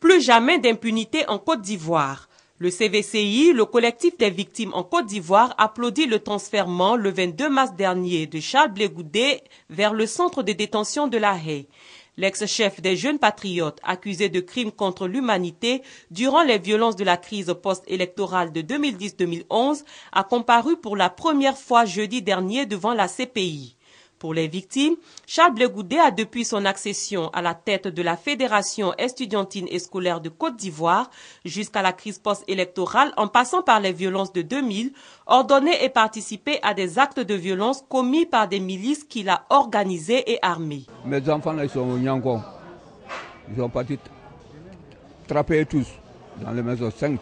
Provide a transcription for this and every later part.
Plus jamais d'impunité en Côte d'Ivoire. Le CVCI, le collectif des victimes en Côte d'Ivoire, applaudit le transfert le 22 mars dernier de Charles Blégoudé vers le centre de détention de La Haye. L'ex-chef des jeunes patriotes accusé de crimes contre l'humanité durant les violences de la crise post-électorale de 2010-2011 a comparu pour la première fois jeudi dernier devant la CPI. Pour les victimes, Charles Blegoudé a depuis son accession à la tête de la Fédération estudiantine et scolaire de Côte d'Ivoire jusqu'à la crise post-électorale en passant par les violences de 2000, ordonné et participé à des actes de violence commis par des milices qu'il a organisées et armées. Mes enfants là, ils sont au Nyangon. Ils ont parti trapper tous dans les maisons 5.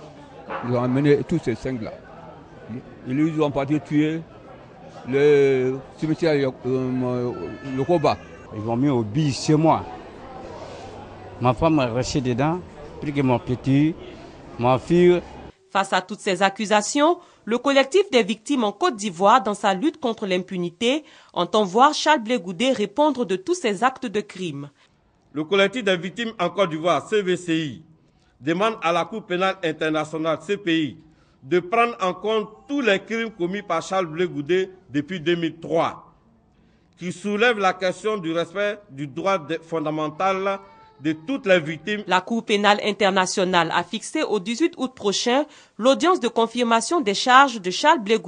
Ils ont amené tous ces cinq là. Ils, ont parti tuer le cimetière combat. Euh, Ils vont mis au chez moi. Ma femme dedans, plus que mon petit, ma fille. Face à toutes ces accusations, le collectif des victimes en Côte d'Ivoire, dans sa lutte contre l'impunité, entend voir Charles Blegoudé répondre de tous ces actes de crime. Le collectif des victimes en Côte d'Ivoire, CVCI, demande à la Cour pénale internationale, CPI, de prendre en compte tous les crimes commis par Charles Blé depuis 2003, qui soulève la question du respect du droit fondamental de toutes les victimes. La Cour pénale internationale a fixé au 18 août prochain l'audience de confirmation des charges de Charles Blé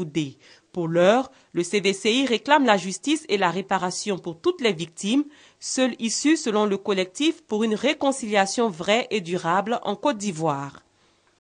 Pour l'heure, le CVCI réclame la justice et la réparation pour toutes les victimes, seule issue selon le collectif pour une réconciliation vraie et durable en Côte d'Ivoire.